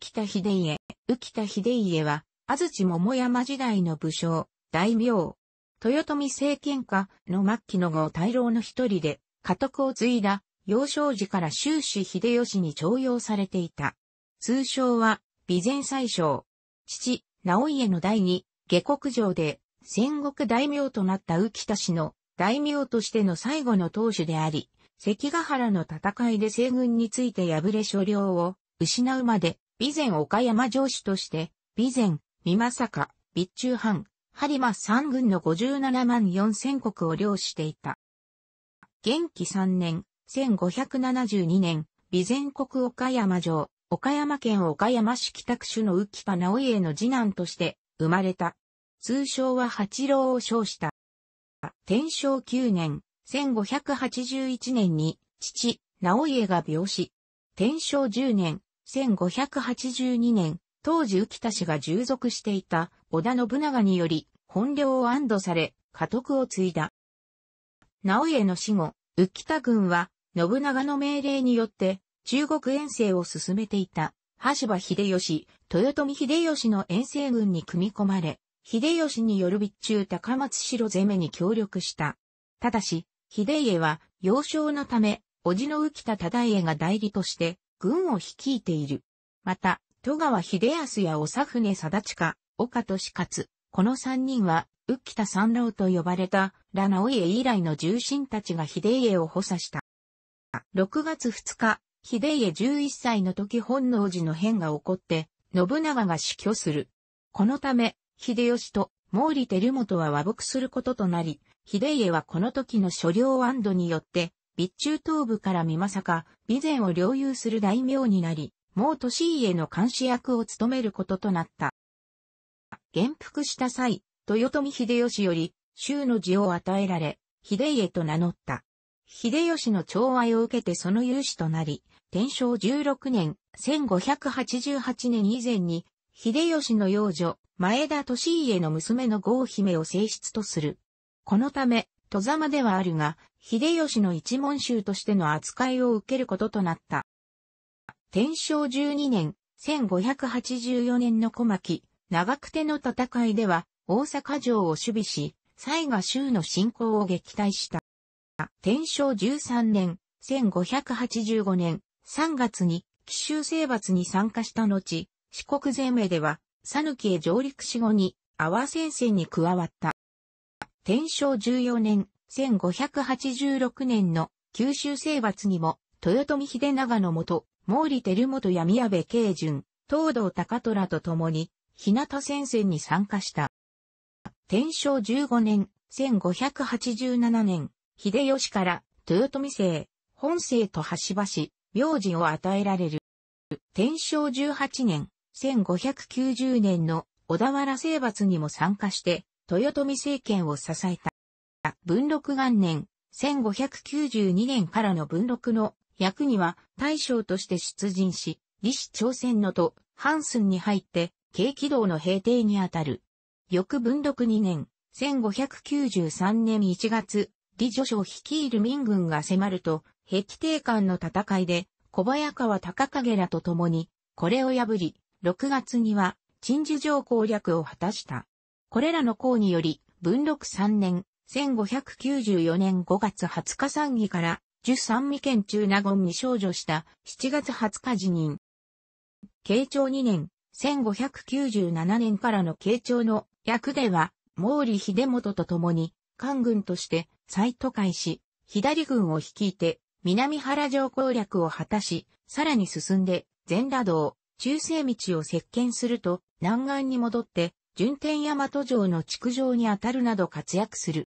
浮田秀家。浮田秀家は、安土桃山時代の武将、大名。豊臣政権下の末期の後大老の一人で、家督を継いだ、幼少時から終始秀吉に徴用されていた。通称は、備前宰相。父、直家の第二、下国上で、戦国大名となった浮田氏の、大名としての最後の当主であり、関ヶ原の戦いで西軍について敗れ所領を失うまで備前岡山城主として、備前、美か、備中藩、播磨三軍の57万4千国を領していた。元気3年、1572年、備前国岡山城、岡山県岡山市北区主の浮田直家の次男として生まれた。通称は八郎を称した。天正9年、1581年に父、直家が病死。天正10年、1582年、当時浮田氏が従属していた織田信長により本領を安堵され、家督を継いだ。直家の死後、浮田軍は信長の命令によって中国遠征を進めていた羽柴秀吉、豊臣秀吉の遠征軍に組み込まれ、秀吉による備中高松城攻めに協力した。ただし、秀家は幼少のため、叔父の浮田忠家が代理として軍を率いている。また、戸川秀康や長船貞近、岡俊勝、この三人は、浮田三郎と呼ばれた、ラナオイエ以来の重臣たちが秀家を補佐した。6月2日、秀家11歳の時本能寺の変が起こって、信長が死去する。このため、秀吉と毛利輝元は和睦することとなり、秀家はこの時の所領安堵によって、備中東部からま政か、備前を領有する大名になり、毛利家の監視役を務めることとなった。元服した際、豊臣秀吉より、州の字を与えられ、秀家と名乗った。秀吉の寵愛を受けてその有志となり、天正16年、1588年以前に、秀吉の養女、前田利家の娘の郷姫を正室とする。このため、戸様ではあるが、秀吉の一門衆としての扱いを受けることとなった。天正12年、1584年の小牧、長久手の戦いでは、大阪城を守備し、西賀州の侵攻を撃退した。天正13年、1585年、3月に、奇襲征伐に参加した後、四国全米では、佐抜へ上陸し後に、阿波戦線に加わった。天正14年、1586年の九州征伐にも、豊臣秀長のもと、毛利輝元や宮部慶順、東道高虎と共に、日向戦線に参加した。天正15年、1587年、秀吉から豊臣姓、本姓と橋橋、名字を与えられる。天正18年、1590年の小田原征伐にも参加して、豊臣政権を支えた。文禄元年、1592年からの文禄の役には大将として出陣し、李氏朝鮮のと、ハンスンに入って、軽気道の平定にあたる。翌文禄2年、1593年1月、李女将率いる民軍が迫ると、壁定間の戦いで、小早川隆景らと共に、これを破り、6月には、陳樹城攻略を果たした。これらの功により、文禄3年、1594年5月20日参議から、十三未県中納言に少女した、7月20日辞任。慶長2年、1597年からの慶長の役では、毛利秀元と共に、官軍として、再都会し、左軍を率いて、南原城攻略を果たし、さらに進んで、全羅道、中世道を接見すると、南岸に戻って、順天山都城の築城に当たるなど活躍する。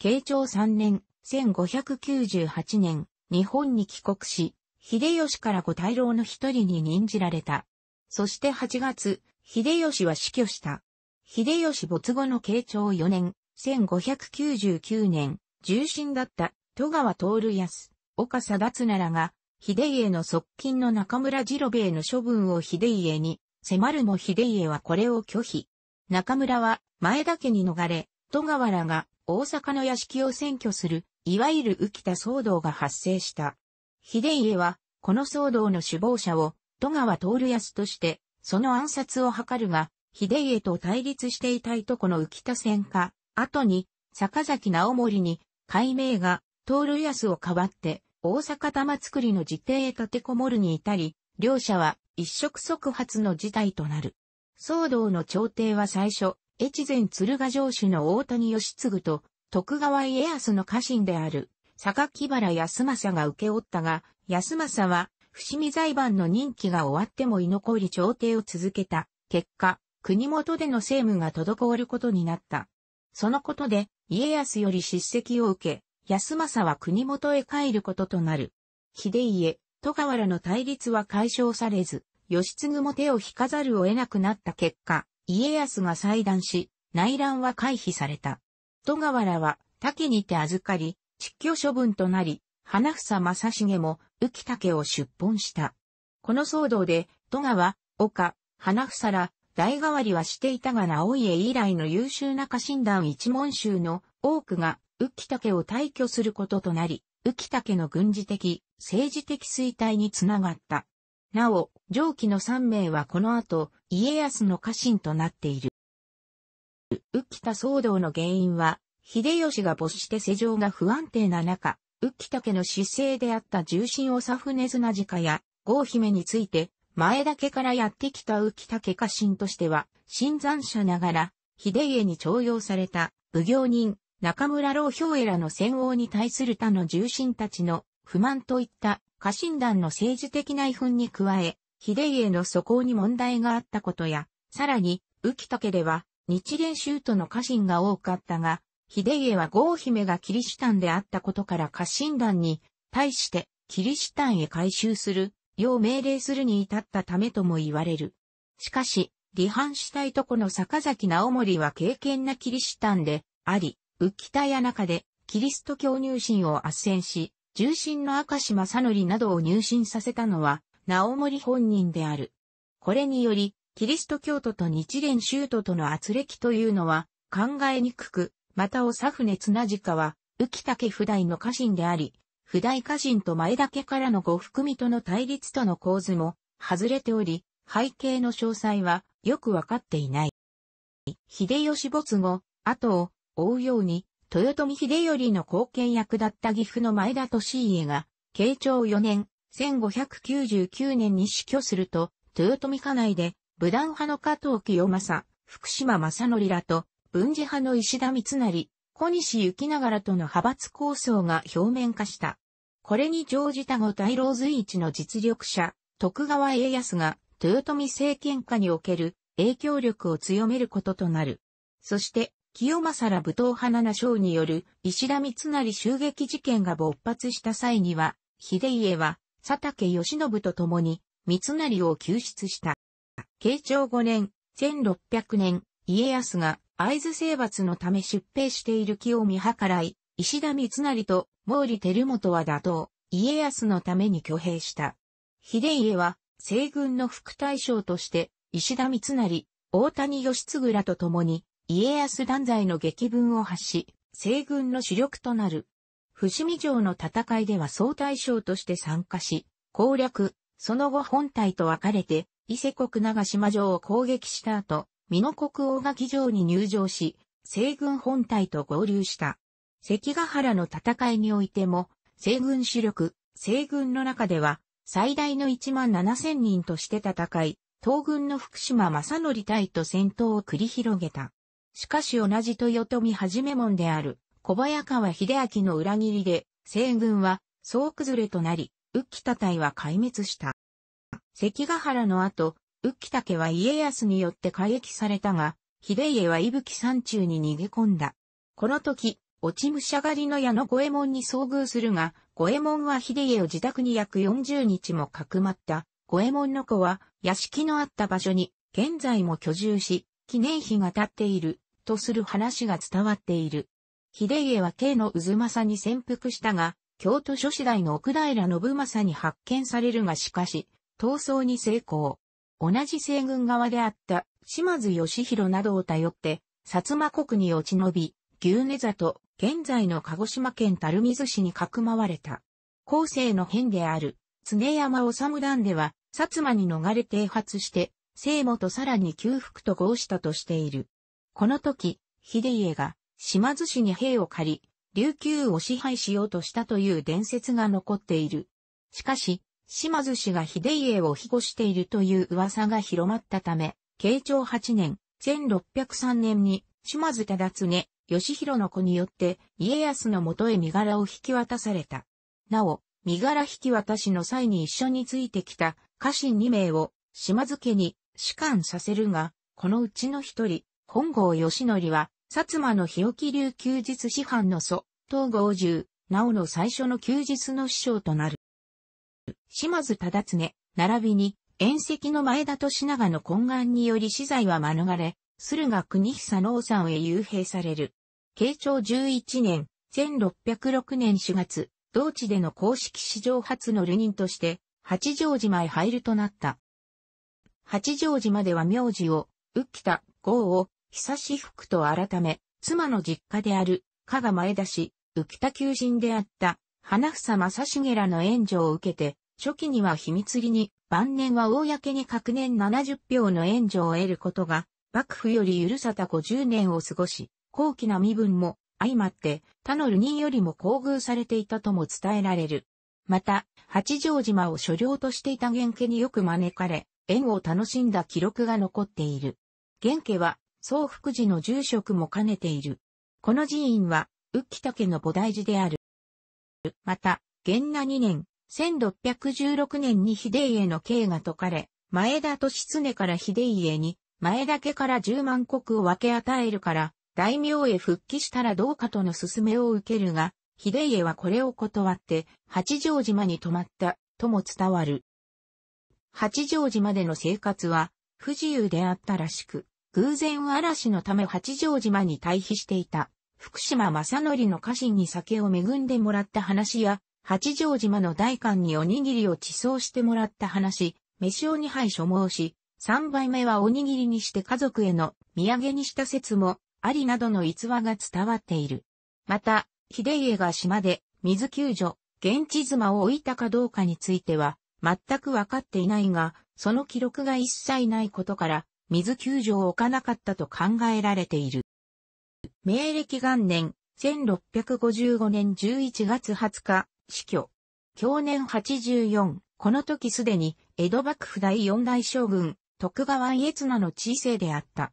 慶長3年、1598年、日本に帰国し、秀吉から五大老の一人に任じられた。そして8月、秀吉は死去した。秀吉没後の慶長4年、1599年、重臣だった戸川徹康、岡貞綱らが、秀家の側近の中村次郎兵衛の処分を秀家に迫るも秀家はこれを拒否。中村は前田家に逃れ、戸川らが大阪の屋敷を占拠する、いわゆる浮田騒動が発生した。秀家は、この騒動の首謀者を、戸川徹康として、その暗殺を図るが、秀家と対立していたいとこの浮田戦か、後に、坂崎直盛に、改名が、徹康を代わって、大阪玉造りの自邸へ立てこもるに至り、両者は一触即発の事態となる。騒動の調停は最初、越前鶴ヶ城主の大谷義継と、徳川家康の家臣である、榊原康政が受け負ったが、康政は、伏見財番の任期が終わっても居残り朝廷を続けた。結果、国元での政務が滞ることになった。そのことで、家康より叱責を受け、康政は国元へ帰ることとなる。秀家、戸川らの対立は解消されず、義継も手を引かざるを得なくなった結果、家康が裁断し、内乱は回避された。戸河原は、竹にて預かり、蟄居処分となり、花房正成も、浮竹を出奔した。この騒動で、戸川、岡、花房ら、代替わりはしていたが直家以来の優秀な家臣団一門衆の多くが、浮竹を退去することとなり、浮竹の軍事的、政治的衰退につながった。なお、上記の3名はこの後、家康の家臣となっている。浮田騒動の原因は、秀吉が没して世情が不安定な中、浮田家の失勢であった重臣をサフネズナジカや、郷姫について、前田家からやってきた浮田家家臣としては、新参者ながら、秀家に徴用された、武行人、中村老兵衛らの戦王に対する他の重臣たちの不満といった家臣団の政治的内紛に加え、秀家の素行に問題があったことや、さらに、浮竹では、日蓮宗との家臣が多かったが、秀家は郷姫がキリシタンであったことから家臣団に、対して、キリシタンへ回収する、よう命令するに至ったためとも言われる。しかし、離反したいとこの坂崎直盛は敬虔なキリシタンで、あり、浮田や中で、キリスト教入信を圧旋し、重心の明さ正則などを入信させたのは、直盛本人である。これにより、キリスト教徒と日蓮宗徒との圧力というのは考えにくく、またおさふね綱かは、浮竹不代の家臣であり、不代家臣と前田家からのご含みとの対立との構図も外れており、背景の詳細はよくわかっていない。秀吉没後、後を追うように、豊臣秀頼の後見役だった岐阜の前田利家が、慶長4年、1599年に死去すると、豊臣家内で、武断派の加藤清正、福島正則らと、文治派の石田三成、小西行長らとの派閥構想が表面化した。これに乗じた後大老随一の実力者、徳川家康が、豊臣政権下における影響力を強めることとなる。そして、清正ら武闘派七将による石田三成襲撃事件が勃発した際には、秀家は佐竹義信と共に三成を救出した。慶長5年、1600年、家康が合津征伐のため出兵している清見計らい、石田三成と毛利輝元は打倒、家康のために挙兵した。秀家は西軍の副大将として、石田三成、大谷義嗣らと共に、家康断罪の激文を発し、西軍の主力となる。伏見城の戦いでは総大将として参加し、攻略、その後本体と分かれて、伊勢国長島城を攻撃した後、美濃国大垣城に入城し、西軍本体と合流した。関ヶ原の戦いにおいても、西軍主力、西軍の中では、最大の1万7000人として戦い、東軍の福島正則隊と戦闘を繰り広げた。しかし同じ豊臣はじめ門である小早川秀明の裏切りで、西軍は総崩れとなり、浮田隊は壊滅した。関ヶ原の後、浮田家は家康によって改易されたが、秀家は伊吹山中に逃げ込んだ。この時、落ち武者狩りの矢の五右衛門に遭遇するが、五右衛門は秀家を自宅に約40日もかくまった。五右衛門の子は、屋敷のあった場所に、現在も居住し、記念碑が建っている、とする話が伝わっている。秀家は慶の渦政に潜伏したが、京都諸子大の奥平信政に発見されるがしかし、逃走に成功。同じ西軍側であった島津義弘などを頼って、薩摩国に落ち延び、牛根里、現在の鹿児島県垂水市にかくまわれた。後世の変である、常山治段では、薩摩に逃れ停発して、聖母とさらに旧服と合したとしている。この時、秀家が島津氏に兵を借り、琉球を支配しようとしたという伝説が残っている。しかし、島津氏が秀家を庇護しているという噂が広まったため、慶長8年、1603年に島津忠常、義弘の子によって家康の元へ身柄を引き渡された。なお、身柄引き渡しの際に一緒についてきた家臣2名を島津家に士官させるが、このうちの一人、本郷義則は、薩摩の日置流休日師範の祖、東郷十、おの最初の休日の師匠となる。島津忠常、並びに、遠石の前田と品川の懇願により資材は免れ、駿河国久能山へ幽閉される。慶長11年、1606年4月、同地での公式史上初の流人として、八丈島へ入るとなった。八丈島では名字を、浮田、郷を、久し福と改め、妻の実家である、加賀前田氏、浮田求人であった、花房正重らの援助を受けて、初期には秘密裏に、晩年は公に各年70票の援助を得ることが、幕府より許さた50年を過ごし、高貴な身分も相まって他の流人よりも厚遇されていたとも伝えられる。また、八丈島を所領としていた元家によく招かれ、縁を楽しんだ記録が残っている。源家は総福寺の住職も兼ねている。この寺院は、浮竹の菩提寺である。また、元那2年、1616年に秀家の刑が解かれ、前田利常から秀家に、前田家から10万石を分け与えるから、大名へ復帰したらどうかとの勧めを受けるが、秀家はこれを断って、八丈島に泊まった、とも伝わる。八丈島での生活は、不自由であったらしく、偶然嵐のため八丈島に退避していた、福島正則の家臣に酒を恵んでもらった話や、八丈島の大官におにぎりを地層してもらった話、飯を二杯所望し、三杯目はおにぎりにして家族への土産にした説も、ありなどの逸話が伝わっている。また、秀家が島で水救助、現地妻を置いたかどうかについては、全くわかっていないが、その記録が一切ないことから、水救助を置かなかったと考えられている。明暦元年、1655年11月20日、死去。去年84、この時すでに、江戸幕府第四代将軍、徳川家綱の知性であった。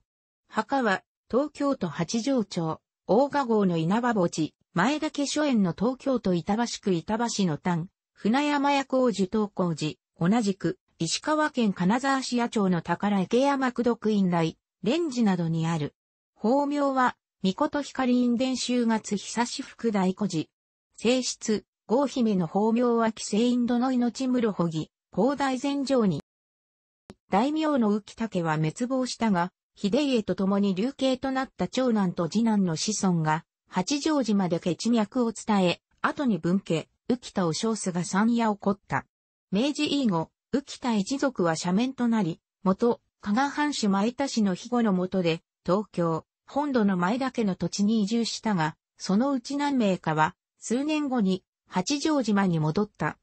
墓は、東京都八条町、大賀号の稲葉墓地、前田家書園の東京都板橋区板橋の丹、船山屋工事東工事、同じく、石川県金沢市野町の宝池山区独院大、レンジなどにある。法名は、御事光院伝修月久し福大古寺。性質、郷姫の法名は紀勢インドの命室保ぎ、広大禅城に。大名の浮竹は滅亡したが、秀家と共に流刑となった長男と次男の子孫が、八丈島で血脈を伝え、後に分家、浮田を称すが三夜起こった。明治以後、浮田一族は社面となり、元、加賀藩主前田氏の庇護の下で、東京、本土の前田家の土地に移住したが、そのうち何名かは、数年後に、八丈島に戻った。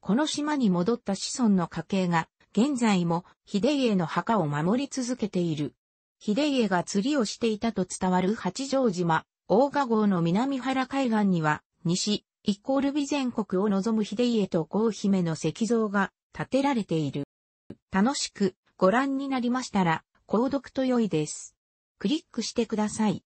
この島に戻った子孫の家系が、現在も、秀家の墓を守り続けている。秀家が釣りをしていたと伝わる八丈島、大賀号の南原海岸には、西、イコール美全国を望む秀家と郷姫の石像が建てられている。楽しくご覧になりましたら、購読と良いです。クリックしてください。